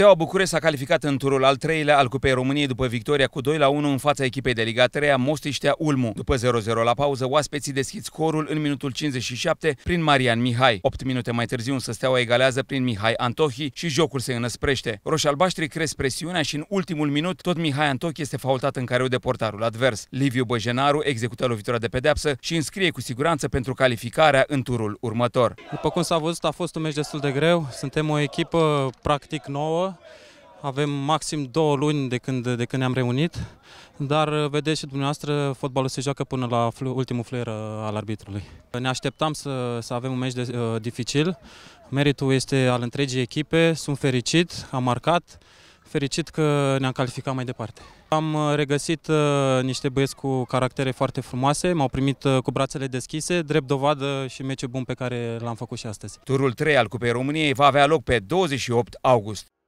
Steaua București s-a calificat în turul al treilea al Cupei României după victoria cu 2 la 1 în fața echipei de Liga 3 a Mostiștea Ulmu. După 0-0 la pauză, oaspeții deschid scorul în minutul 57 prin Marian Mihai. 8 minute mai târziu însă Steaua egalează prin Mihai Antohi și jocul se înăsprește. Roșalbaștrii cresc presiunea și în ultimul minut tot Mihai Antohi este faultat în careu de portarul advers. Liviu Băjenaru execută lovitura de pedeapsă și înscrie cu siguranță pentru calificarea în turul următor. După cum s-a văzut, a fost un meci destul de greu. Suntem o echipă practic nouă avem maxim două luni de când, de când ne-am reunit, dar uh, vedeți și dumneavoastră, fotbalul se joacă până la ultimul fluier uh, al arbitrului. Ne așteptam să, să avem un meci de, uh, dificil. Meritul este al întregii echipe, sunt fericit, am marcat, fericit că ne-am calificat mai departe. Am uh, regăsit uh, niște băieți cu caractere foarte frumoase, m-au primit uh, cu brațele deschise, drept dovadă și meciul bun pe care l-am făcut și astăzi. Turul 3 al Cupei României va avea loc pe 28 august.